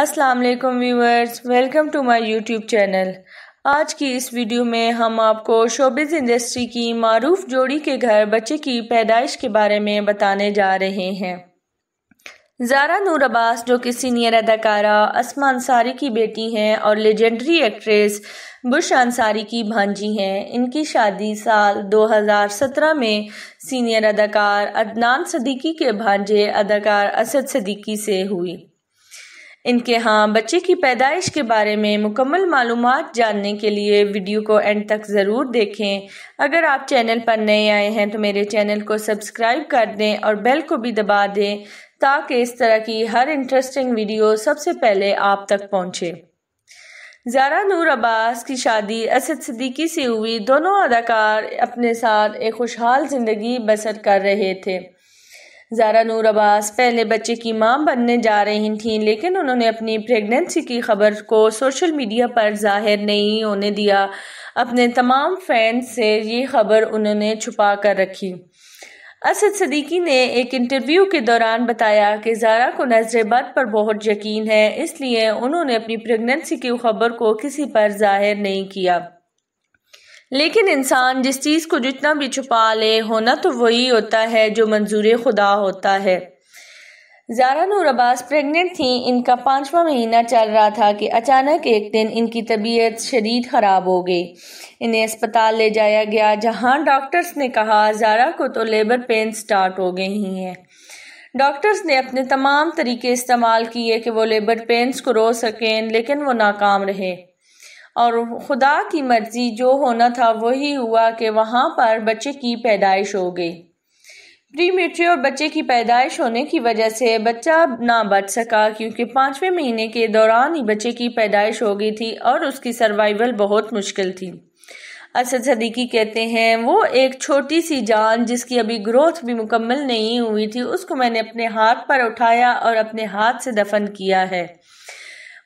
अस्सलाम वालेकुम viewers welcome to my YouTube channel आज की इस वीडियो में हम आपको शोबिज इंडस्ट्री की मारूफ जोड़ी के घर बच्चे की पैदाइश के बारे में बताने जा रहे हैं जारा नूर अब्बास जो कि सीनियर अदाकारा असमा अंसारी की बेटी हैं और लेजेंडरी एक्ट्रेस बुश अंसारी की भांजी हैं इनकी शादी साल 2017 में सीनियर अदाकार अदनान सदीकी के भांजे अदाकार असद सदीकी से हुई इनके यहाँ बच्चे की पैदाइश के बारे में मुकम्मल मालूम जानने के लिए वीडियो को एंड तक ज़रूर देखें अगर आप चैनल पर नए आए हैं तो मेरे चैनल को सब्सक्राइब कर दें और बेल को भी दबा दें ताकि इस तरह की हर इंटरेस्टिंग वीडियो सबसे पहले आप तक पहुँचे जारा नूर अब्बास की शादी असद सदीकी से हुई दोनों अदाकार अपने साथ एक खुशहाल ज़िंदगी बसर कर रहे थे जारा नूर अब्बास पहले बच्चे की मां बनने जा रही थीं लेकिन उन्होंने अपनी प्रेगनेंसी की खबर को सोशल मीडिया पर जाहिर नहीं होने दिया अपने तमाम फैंस से ये खबर उन्होंने छुपा कर रखी असद सदीकी ने एक इंटरव्यू के दौरान बताया कि जारा को नजर बद पर बहुत यकीन है इसलिए उन्होंने अपनी प्रेगनेंसी की खबर को किसी पर जाहिर नहीं किया लेकिन इंसान जिस चीज़ को जितना भी छुपा ले होना तो वही होता है जो मंजूर खुदा होता है जारा नूर अब्बास प्रेग्नेंट थी इनका पाँचवा महीना चल रहा था कि अचानक एक दिन इनकी तबीयत शदीद ख़राब हो गई इन्हें अस्पताल ले जाया गया जहां डॉक्टर्स ने कहा जारा को तो लेबर पेन स्टार्ट हो गई ही हैं डॉक्टर्स ने अपने तमाम तरीके इस्तेमाल किए कि वो लेबर पेंस को रो सकें लेकिन वो नाकाम रहे और खुदा की मर्ज़ी जो होना था वही हुआ कि वहाँ पर बच्चे की पैदाइश हो गई प्री और बच्चे की पैदाइश होने की वजह से बच्चा ना बच सका क्योंकि पाँचवें महीने के दौरान ही बच्चे की पैदाइश हो गई थी और उसकी सर्वाइवल बहुत मुश्किल थी असद सदीकी कहते हैं वो एक छोटी सी जान जिसकी अभी ग्रोथ भी मुकम्मल नहीं हुई थी उसको मैंने अपने हाथ पर उठाया और अपने हाथ से दफन किया है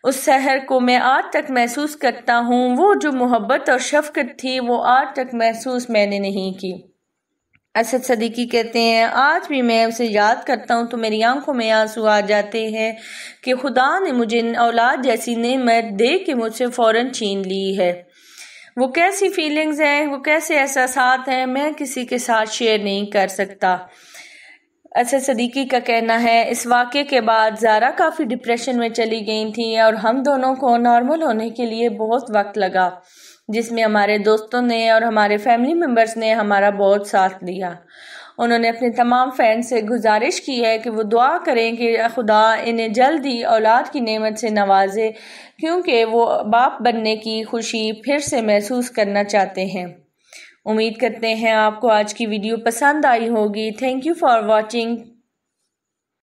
उस शहर को मैं आज तक महसूस करता हूँ वो जो मोहब्बत और शफकत थी वो आज तक महसूस मैंने नहीं की असद सदीकी कहते हैं आज भी मैं उसे याद करता हूँ तो मेरी आंखों में आंसू आ जाते हैं कि खुदा ने मुझे औलाद जैसी नेमत दे के मुझसे फ़ौरन छीन ली है वो कैसी फीलिंग्स हैं वो कैसे एहसास हैं मैं किसी के साथ शेयर नहीं कर सकता असद सदीकी का कहना है इस वाक़े के बाद जारा काफ़ी डिप्रेशन में चली गई थी और हम दोनों को नॉर्मल होने के लिए बहुत वक्त लगा जिसमें हमारे दोस्तों ने और हमारे फैमिली मेम्बर्स ने हमारा बहुत साथ दिया उन्होंने अपने तमाम फैन से गुजारिश की है कि वो दुआ करें कि खुदा इन्हें जल्द ही औलाद की नेमत से नवाजे क्योंकि वो बाप बनने की खुशी फिर से महसूस करना चाहते हैं उम्मीद करते हैं आपको आज की वीडियो पसंद आई होगी थैंक यू फॉर वॉचिंग